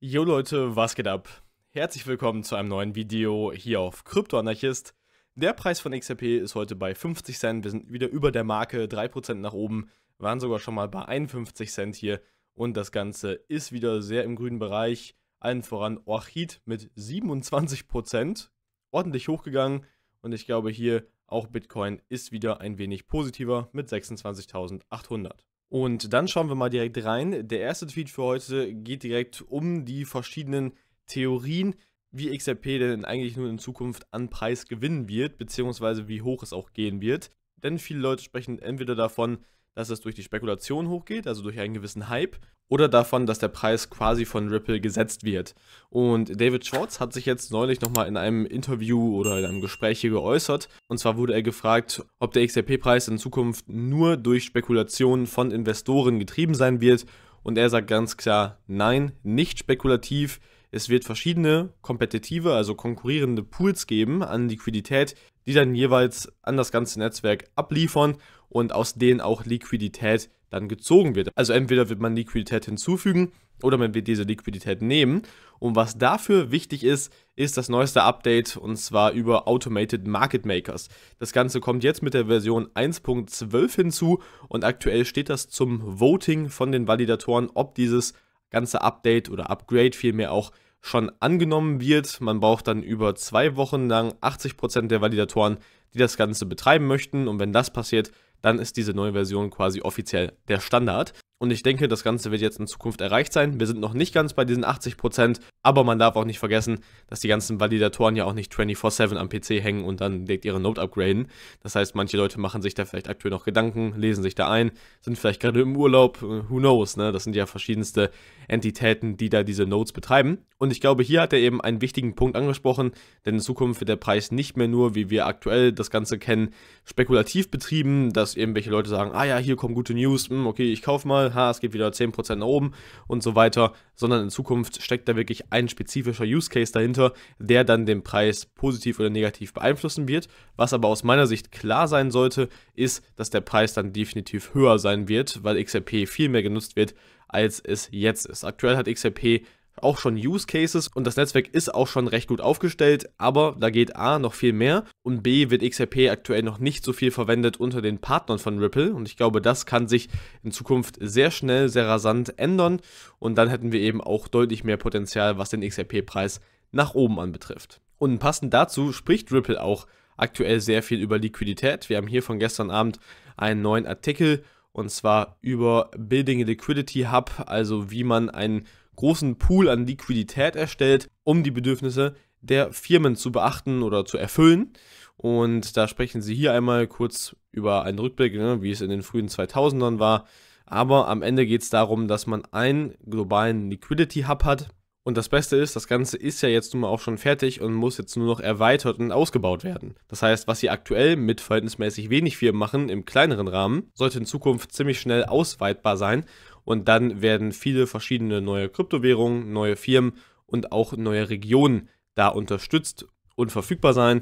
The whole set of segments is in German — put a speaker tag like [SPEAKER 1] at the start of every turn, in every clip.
[SPEAKER 1] Jo Leute, was geht ab? Herzlich willkommen zu einem neuen Video hier auf Kryptoanarchist. Der Preis von XRP ist heute bei 50 Cent, wir sind wieder über der Marke, 3% nach oben, waren sogar schon mal bei 51 Cent hier und das Ganze ist wieder sehr im grünen Bereich. Allen voran Orchid mit 27%, ordentlich hochgegangen und ich glaube hier auch Bitcoin ist wieder ein wenig positiver mit 26.800. Und dann schauen wir mal direkt rein. Der erste Tweet für heute geht direkt um die verschiedenen Theorien, wie XRP denn eigentlich nur in Zukunft an Preis gewinnen wird, beziehungsweise wie hoch es auch gehen wird. Denn viele Leute sprechen entweder davon, dass es durch die Spekulation hochgeht, also durch einen gewissen Hype, oder davon, dass der Preis quasi von Ripple gesetzt wird. Und David Schwartz hat sich jetzt neulich nochmal in einem Interview oder in einem Gespräch hier geäußert. Und zwar wurde er gefragt, ob der XRP-Preis in Zukunft nur durch Spekulationen von Investoren getrieben sein wird. Und er sagt ganz klar, nein, nicht spekulativ. Es wird verschiedene kompetitive, also konkurrierende Pools geben an Liquidität, die dann jeweils an das ganze Netzwerk abliefern und aus denen auch Liquidität dann gezogen wird. Also entweder wird man Liquidität hinzufügen oder man wird diese Liquidität nehmen. Und was dafür wichtig ist, ist das neueste Update und zwar über Automated Market Makers. Das Ganze kommt jetzt mit der Version 1.12 hinzu und aktuell steht das zum Voting von den Validatoren, ob dieses ganze Update oder Upgrade vielmehr auch schon angenommen wird. Man braucht dann über zwei Wochen lang 80% der Validatoren, die das Ganze betreiben möchten. Und wenn das passiert, dann ist diese neue Version quasi offiziell der Standard. Und ich denke, das Ganze wird jetzt in Zukunft erreicht sein. Wir sind noch nicht ganz bei diesen 80%, aber man darf auch nicht vergessen, dass die ganzen Validatoren ja auch nicht 24-7 am PC hängen und dann direkt ihre Note upgraden. Das heißt, manche Leute machen sich da vielleicht aktuell noch Gedanken, lesen sich da ein, sind vielleicht gerade im Urlaub, äh, who knows, ne? Das sind ja verschiedenste Entitäten, die da diese Notes betreiben. Und ich glaube, hier hat er eben einen wichtigen Punkt angesprochen, denn in Zukunft wird der Preis nicht mehr nur, wie wir aktuell das Ganze kennen, spekulativ betrieben, dass irgendwelche Leute sagen, ah ja, hier kommen gute News, hm, okay, ich kauf mal, ha, es geht wieder 10% nach oben und so weiter, sondern in Zukunft steckt da wirklich ein ein spezifischer Use Case dahinter, der dann den Preis positiv oder negativ beeinflussen wird. Was aber aus meiner Sicht klar sein sollte, ist, dass der Preis dann definitiv höher sein wird, weil XRP viel mehr genutzt wird, als es jetzt ist. Aktuell hat XRP auch schon Use Cases und das Netzwerk ist auch schon recht gut aufgestellt, aber da geht A noch viel mehr und B wird XRP aktuell noch nicht so viel verwendet unter den Partnern von Ripple und ich glaube, das kann sich in Zukunft sehr schnell, sehr rasant ändern und dann hätten wir eben auch deutlich mehr Potenzial, was den XRP-Preis nach oben anbetrifft. Und passend dazu spricht Ripple auch aktuell sehr viel über Liquidität. Wir haben hier von gestern Abend einen neuen Artikel und zwar über Building a Liquidity Hub, also wie man einen großen Pool an Liquidität erstellt, um die Bedürfnisse der Firmen zu beachten oder zu erfüllen. Und da sprechen sie hier einmal kurz über einen Rückblick, ne, wie es in den frühen 2000ern war. Aber am Ende geht es darum, dass man einen globalen Liquidity Hub hat. Und das Beste ist, das Ganze ist ja jetzt nun mal auch schon fertig und muss jetzt nur noch erweitert und ausgebaut werden. Das heißt, was sie aktuell mit verhältnismäßig wenig Firmen machen im kleineren Rahmen, sollte in Zukunft ziemlich schnell ausweitbar sein und dann werden viele verschiedene neue Kryptowährungen, neue Firmen und auch neue Regionen da unterstützt und verfügbar sein.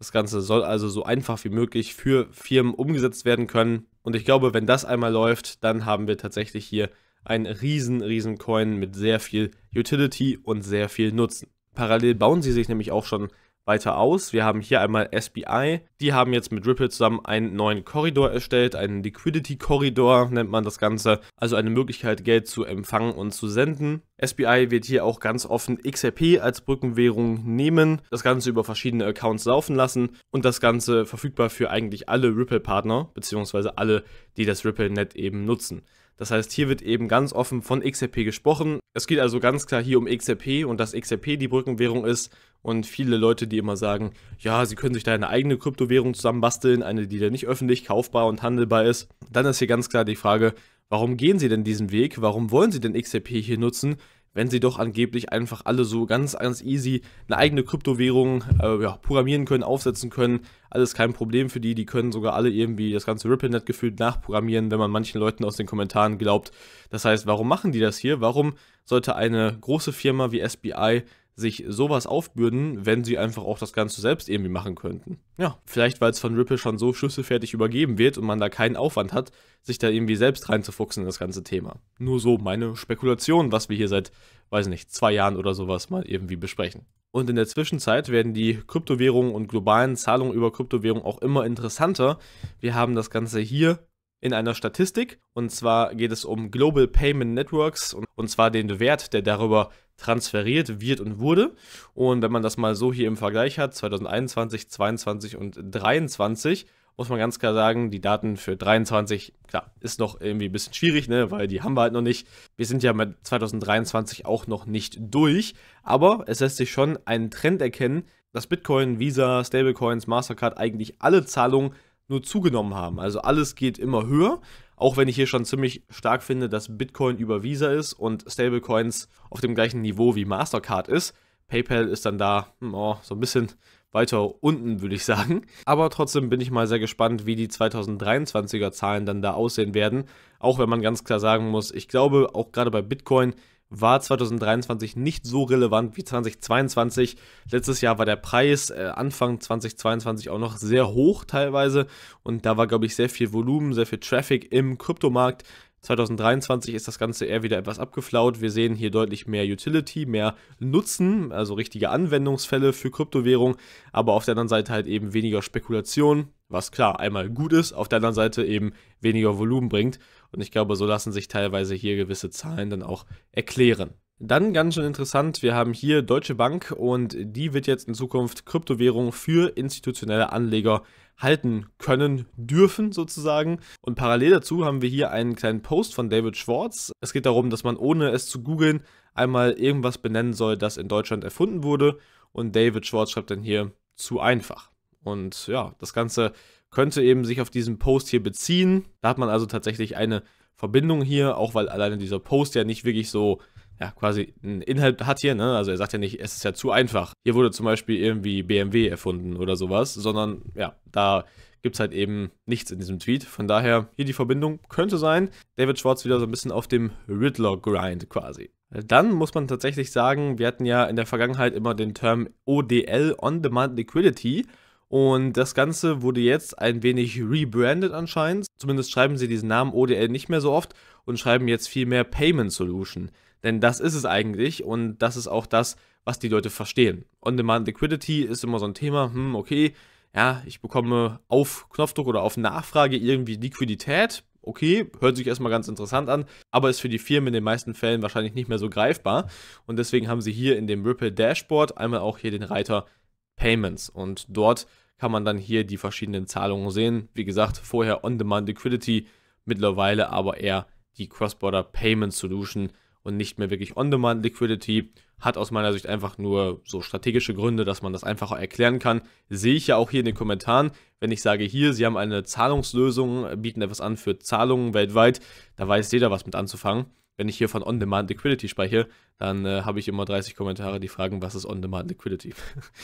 [SPEAKER 1] Das Ganze soll also so einfach wie möglich für Firmen umgesetzt werden können. Und ich glaube, wenn das einmal läuft, dann haben wir tatsächlich hier einen riesen, riesen Coin mit sehr viel Utility und sehr viel Nutzen. Parallel bauen sie sich nämlich auch schon weiter aus. Wir haben hier einmal SBI. Die haben jetzt mit Ripple zusammen einen neuen Korridor erstellt, einen Liquidity-Korridor nennt man das Ganze. Also eine Möglichkeit, Geld zu empfangen und zu senden. SBI wird hier auch ganz offen XRP als Brückenwährung nehmen, das Ganze über verschiedene Accounts laufen lassen und das Ganze verfügbar für eigentlich alle Ripple-Partner beziehungsweise alle, die das Ripple-Net eben nutzen. Das heißt, hier wird eben ganz offen von XRP gesprochen. Es geht also ganz klar hier um XRP und dass XRP die Brückenwährung ist. Und viele Leute, die immer sagen, ja, sie können sich da eine eigene Kryptowährung zusammenbasteln, eine, die dann nicht öffentlich kaufbar und handelbar ist, dann ist hier ganz klar die Frage, warum gehen sie denn diesen Weg? Warum wollen sie denn XRP hier nutzen? wenn sie doch angeblich einfach alle so ganz, ganz easy eine eigene Kryptowährung äh, ja, programmieren können, aufsetzen können. Alles kein Problem für die. Die können sogar alle irgendwie das ganze Ripple-Net gefühlt nachprogrammieren, wenn man manchen Leuten aus den Kommentaren glaubt. Das heißt, warum machen die das hier? Warum sollte eine große Firma wie SBI sich sowas aufbürden, wenn sie einfach auch das Ganze selbst irgendwie machen könnten. Ja, vielleicht weil es von Ripple schon so schlüsselfertig übergeben wird und man da keinen Aufwand hat, sich da irgendwie selbst reinzufuchsen in das ganze Thema. Nur so meine Spekulation, was wir hier seit, weiß nicht, zwei Jahren oder sowas mal irgendwie besprechen. Und in der Zwischenzeit werden die Kryptowährungen und globalen Zahlungen über Kryptowährungen auch immer interessanter. Wir haben das Ganze hier in einer Statistik. Und zwar geht es um Global Payment Networks und, und zwar den Wert, der darüber transferiert wird und wurde. Und wenn man das mal so hier im Vergleich hat, 2021, 2022 und 2023, muss man ganz klar sagen, die Daten für 23, klar, ist noch irgendwie ein bisschen schwierig, ne, weil die haben wir halt noch nicht. Wir sind ja mit 2023 auch noch nicht durch, aber es lässt sich schon einen Trend erkennen, dass Bitcoin, Visa, Stablecoins, Mastercard eigentlich alle Zahlungen nur zugenommen haben. Also alles geht immer höher, auch wenn ich hier schon ziemlich stark finde, dass Bitcoin über Visa ist und Stablecoins auf dem gleichen Niveau wie Mastercard ist. PayPal ist dann da hm, oh, so ein bisschen weiter unten, würde ich sagen. Aber trotzdem bin ich mal sehr gespannt, wie die 2023er Zahlen dann da aussehen werden. Auch wenn man ganz klar sagen muss, ich glaube, auch gerade bei Bitcoin war 2023 nicht so relevant wie 2022. Letztes Jahr war der Preis äh, Anfang 2022 auch noch sehr hoch teilweise und da war, glaube ich, sehr viel Volumen, sehr viel Traffic im Kryptomarkt. 2023 ist das Ganze eher wieder etwas abgeflaut. Wir sehen hier deutlich mehr Utility, mehr Nutzen, also richtige Anwendungsfälle für Kryptowährung, aber auf der anderen Seite halt eben weniger Spekulation, was klar einmal gut ist, auf der anderen Seite eben weniger Volumen bringt. Und ich glaube, so lassen sich teilweise hier gewisse Zahlen dann auch erklären. Dann ganz schön interessant, wir haben hier Deutsche Bank und die wird jetzt in Zukunft Kryptowährungen für institutionelle Anleger halten können, dürfen sozusagen. Und parallel dazu haben wir hier einen kleinen Post von David Schwartz. Es geht darum, dass man ohne es zu googeln einmal irgendwas benennen soll, das in Deutschland erfunden wurde. Und David Schwartz schreibt dann hier zu einfach. Und ja, das Ganze könnte eben sich auf diesen Post hier beziehen. Da hat man also tatsächlich eine Verbindung hier, auch weil alleine dieser Post ja nicht wirklich so ja, quasi einen Inhalt hat hier, ne? Also er sagt ja nicht, es ist ja zu einfach. Hier wurde zum Beispiel irgendwie BMW erfunden oder sowas, sondern ja, da gibt es halt eben nichts in diesem Tweet. Von daher, hier die Verbindung könnte sein, David Schwartz wieder so ein bisschen auf dem ridlock grind quasi. Dann muss man tatsächlich sagen, wir hatten ja in der Vergangenheit immer den Term ODL, On-Demand Liquidity. Und das Ganze wurde jetzt ein wenig rebranded anscheinend. Zumindest schreiben sie diesen Namen ODL nicht mehr so oft und schreiben jetzt viel mehr Payment Solution. Denn das ist es eigentlich und das ist auch das, was die Leute verstehen. On-Demand Liquidity ist immer so ein Thema, hm, okay, ja, ich bekomme auf Knopfdruck oder auf Nachfrage irgendwie Liquidität. Okay, hört sich erstmal ganz interessant an, aber ist für die Firmen in den meisten Fällen wahrscheinlich nicht mehr so greifbar. Und deswegen haben sie hier in dem Ripple Dashboard einmal auch hier den Reiter Payments. Und dort kann man dann hier die verschiedenen Zahlungen sehen. Wie gesagt, vorher On-Demand Liquidity, mittlerweile aber eher die Cross-Border Payment Solution, und nicht mehr wirklich On-Demand-Liquidity. Hat aus meiner Sicht einfach nur so strategische Gründe, dass man das einfacher erklären kann. Sehe ich ja auch hier in den Kommentaren, wenn ich sage, hier, sie haben eine Zahlungslösung, bieten etwas an für Zahlungen weltweit, da weiß jeder was mit anzufangen. Wenn ich hier von On-Demand Liquidity spreche, dann äh, habe ich immer 30 Kommentare, die fragen, was ist On-Demand Liquidity?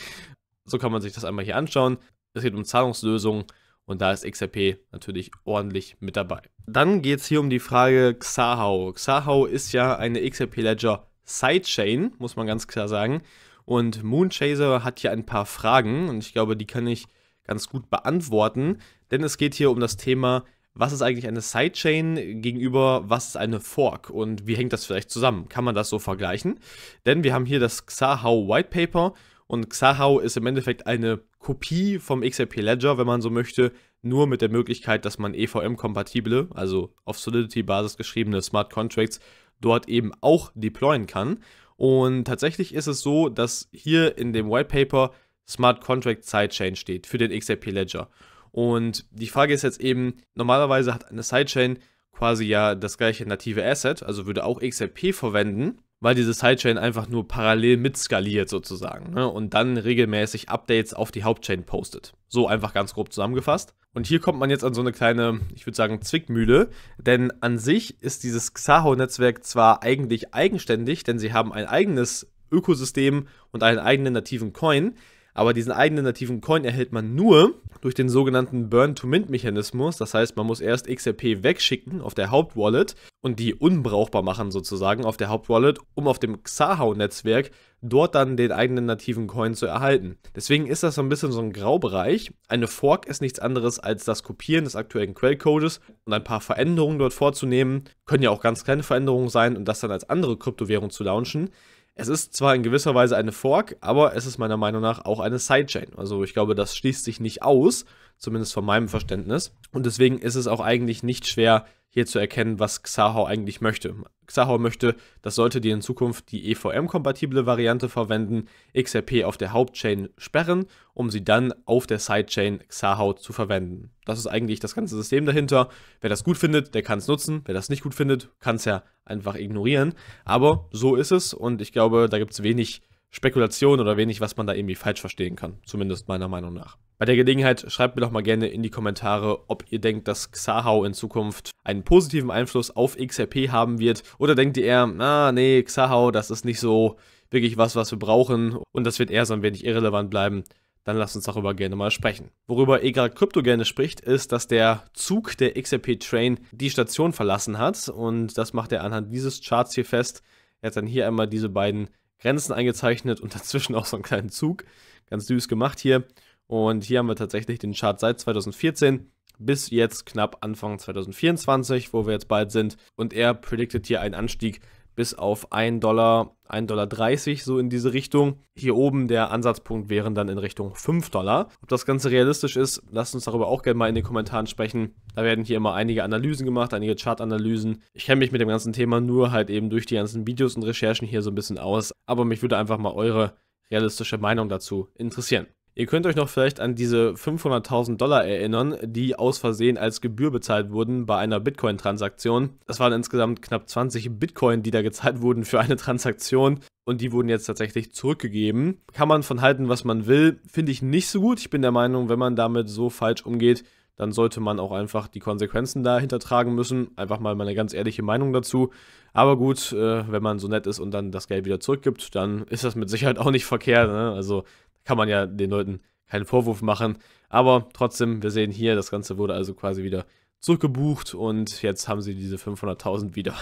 [SPEAKER 1] so kann man sich das einmal hier anschauen. Es geht um Zahlungslösungen und da ist XRP natürlich ordentlich mit dabei. Dann geht es hier um die Frage Xahau. Xahau ist ja eine XRP Ledger Sidechain, muss man ganz klar sagen. Und Moonchaser hat hier ein paar Fragen und ich glaube, die kann ich ganz gut beantworten, denn es geht hier um das Thema, was ist eigentlich eine Sidechain gegenüber, was ist eine Fork und wie hängt das vielleicht zusammen? Kann man das so vergleichen? Denn wir haben hier das Xahau White Paper und Xahau ist im Endeffekt eine Kopie vom XRP Ledger, wenn man so möchte, nur mit der Möglichkeit, dass man EVM-kompatible, also auf Solidity-Basis geschriebene Smart Contracts dort eben auch deployen kann. Und tatsächlich ist es so, dass hier in dem White Paper Smart Contract Sidechain steht für den XRP Ledger. Und die Frage ist jetzt eben, normalerweise hat eine Sidechain quasi ja das gleiche native Asset, also würde auch XRP verwenden weil diese Sidechain einfach nur parallel mitskaliert sozusagen ne? und dann regelmäßig Updates auf die Hauptchain postet. So einfach ganz grob zusammengefasst. Und hier kommt man jetzt an so eine kleine, ich würde sagen, Zwickmühle, denn an sich ist dieses Xaho-Netzwerk zwar eigentlich eigenständig, denn sie haben ein eigenes Ökosystem und einen eigenen nativen Coin, aber diesen eigenen nativen Coin erhält man nur durch den sogenannten Burn-to-Mint-Mechanismus. Das heißt, man muss erst XRP wegschicken auf der Hauptwallet und die unbrauchbar machen sozusagen auf der Hauptwallet, um auf dem Xahau-Netzwerk dort dann den eigenen nativen Coin zu erhalten. Deswegen ist das so ein bisschen so ein Graubereich. Eine Fork ist nichts anderes als das Kopieren des aktuellen Quellcodes und ein paar Veränderungen dort vorzunehmen. Können ja auch ganz kleine Veränderungen sein und das dann als andere Kryptowährung zu launchen. Es ist zwar in gewisser Weise eine Fork, aber es ist meiner Meinung nach auch eine Sidechain. Also ich glaube, das schließt sich nicht aus, zumindest von meinem Verständnis. Und deswegen ist es auch eigentlich nicht schwer, hier zu erkennen, was Xahau eigentlich möchte. Xahau möchte, dass sollte die in Zukunft die EVM-kompatible Variante verwenden, XRP auf der Hauptchain sperren, um sie dann auf der Sidechain Xahau zu verwenden. Das ist eigentlich das ganze System dahinter. Wer das gut findet, der kann es nutzen. Wer das nicht gut findet, kann es ja einfach ignorieren. Aber so ist es und ich glaube, da gibt es wenig Spekulation oder wenig, was man da irgendwie falsch verstehen kann. Zumindest meiner Meinung nach. Bei der Gelegenheit schreibt mir doch mal gerne in die Kommentare, ob ihr denkt, dass Xahau in Zukunft einen positiven Einfluss auf XRP haben wird. Oder denkt ihr eher, na nee, Xahau, das ist nicht so wirklich was, was wir brauchen und das wird eher so ein wenig irrelevant bleiben. Dann lasst uns darüber gerne mal sprechen. Worüber Egra Krypto gerne spricht, ist, dass der Zug der XRP Train die Station verlassen hat und das macht er anhand dieses Charts hier fest. Er hat dann hier einmal diese beiden Grenzen eingezeichnet und dazwischen auch so einen kleinen Zug. Ganz süß gemacht hier. Und hier haben wir tatsächlich den Chart seit 2014 bis jetzt knapp Anfang 2024, wo wir jetzt bald sind. Und er prediktet hier einen Anstieg bis auf 1 Dollar, 1,30 Dollar, so in diese Richtung. Hier oben der Ansatzpunkt wären dann in Richtung 5 Dollar. Ob das Ganze realistisch ist, lasst uns darüber auch gerne mal in den Kommentaren sprechen. Da werden hier immer einige Analysen gemacht, einige Chartanalysen. Ich kenne mich mit dem ganzen Thema nur halt eben durch die ganzen Videos und Recherchen hier so ein bisschen aus, aber mich würde einfach mal eure realistische Meinung dazu interessieren. Ihr könnt euch noch vielleicht an diese 500.000 Dollar erinnern, die aus Versehen als Gebühr bezahlt wurden bei einer Bitcoin-Transaktion. Das waren insgesamt knapp 20 Bitcoin, die da gezahlt wurden für eine Transaktion und die wurden jetzt tatsächlich zurückgegeben. Kann man von halten, was man will, finde ich nicht so gut. Ich bin der Meinung, wenn man damit so falsch umgeht, dann sollte man auch einfach die Konsequenzen dahinter tragen müssen. Einfach mal meine ganz ehrliche Meinung dazu. Aber gut, äh, wenn man so nett ist und dann das Geld wieder zurückgibt, dann ist das mit Sicherheit auch nicht verkehrt. Ne? Also kann man ja den Leuten keinen Vorwurf machen. Aber trotzdem, wir sehen hier, das Ganze wurde also quasi wieder zurückgebucht und jetzt haben sie diese 500.000 wieder.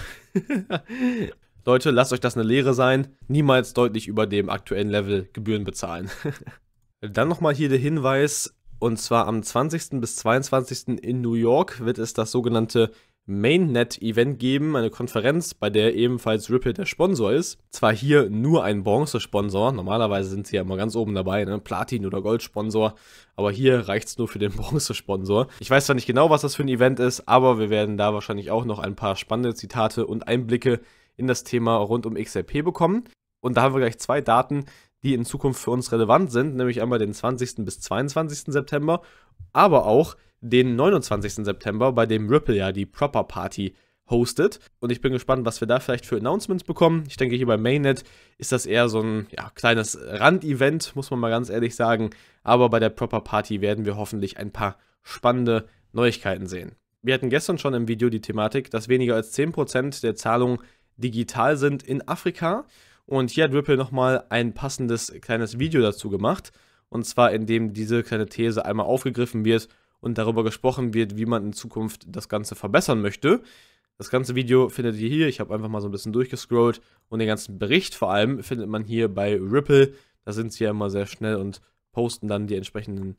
[SPEAKER 1] Leute, lasst euch das eine Lehre sein. Niemals deutlich über dem aktuellen Level Gebühren bezahlen. Dann nochmal hier der Hinweis, und zwar am 20. bis 22. in New York wird es das sogenannte Mainnet-Event geben, eine Konferenz, bei der ebenfalls Ripple der Sponsor ist. Zwar hier nur ein Bronze-Sponsor, normalerweise sind sie ja immer ganz oben dabei, ne? Platin- oder Gold-Sponsor, aber hier reicht es nur für den Bronze-Sponsor. Ich weiß zwar nicht genau, was das für ein Event ist, aber wir werden da wahrscheinlich auch noch ein paar spannende Zitate und Einblicke in das Thema rund um XRP bekommen. Und da haben wir gleich zwei Daten, die in Zukunft für uns relevant sind, nämlich einmal den 20. bis 22. September, aber auch den 29. September, bei dem Ripple ja die Proper Party hostet. Und ich bin gespannt, was wir da vielleicht für Announcements bekommen. Ich denke, hier bei Mainnet ist das eher so ein ja, kleines Randevent, muss man mal ganz ehrlich sagen. Aber bei der Proper Party werden wir hoffentlich ein paar spannende Neuigkeiten sehen. Wir hatten gestern schon im Video die Thematik, dass weniger als 10% der Zahlungen digital sind in Afrika. Und hier hat Ripple nochmal ein passendes kleines Video dazu gemacht. Und zwar, indem diese kleine These einmal aufgegriffen wird und darüber gesprochen wird, wie man in Zukunft das Ganze verbessern möchte. Das ganze Video findet ihr hier. Ich habe einfach mal so ein bisschen durchgescrollt und den ganzen Bericht vor allem findet man hier bei Ripple. Da sind sie ja immer sehr schnell und posten dann die entsprechenden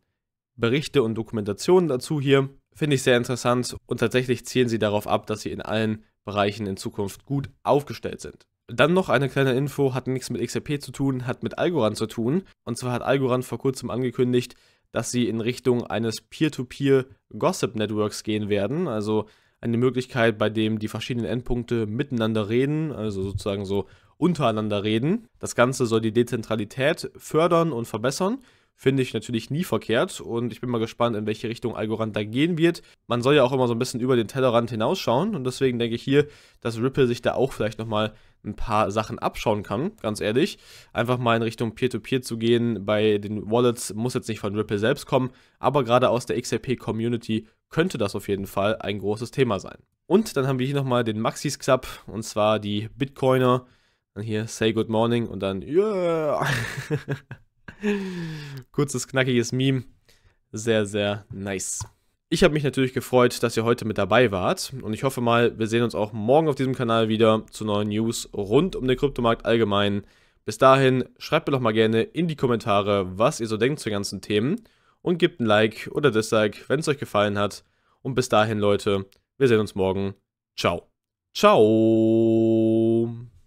[SPEAKER 1] Berichte und Dokumentationen dazu hier. Finde ich sehr interessant und tatsächlich zielen sie darauf ab, dass sie in allen Bereichen in Zukunft gut aufgestellt sind. Dann noch eine kleine Info, hat nichts mit XRP zu tun, hat mit Algorand zu tun. Und zwar hat Algorand vor kurzem angekündigt, dass sie in Richtung eines Peer-to-Peer-Gossip-Networks gehen werden. Also eine Möglichkeit, bei dem die verschiedenen Endpunkte miteinander reden, also sozusagen so untereinander reden. Das Ganze soll die Dezentralität fördern und verbessern. Finde ich natürlich nie verkehrt und ich bin mal gespannt, in welche Richtung Algorand da gehen wird. Man soll ja auch immer so ein bisschen über den Tellerrand hinausschauen und deswegen denke ich hier, dass Ripple sich da auch vielleicht nochmal ein paar Sachen abschauen kann, ganz ehrlich. Einfach mal in Richtung Peer-to-Peer -Peer zu gehen bei den Wallets muss jetzt nicht von Ripple selbst kommen, aber gerade aus der XRP-Community könnte das auf jeden Fall ein großes Thema sein. Und dann haben wir hier nochmal den Maxis Club und zwar die Bitcoiner. Dann hier Say Good Morning und dann Yeah! Kurzes, knackiges Meme. Sehr, sehr nice. Ich habe mich natürlich gefreut, dass ihr heute mit dabei wart und ich hoffe mal, wir sehen uns auch morgen auf diesem Kanal wieder zu neuen News rund um den Kryptomarkt allgemein. Bis dahin, schreibt mir doch mal gerne in die Kommentare, was ihr so denkt zu ganzen Themen und gebt ein Like oder Dislike, wenn es euch gefallen hat. Und bis dahin, Leute, wir sehen uns morgen. Ciao. Ciao.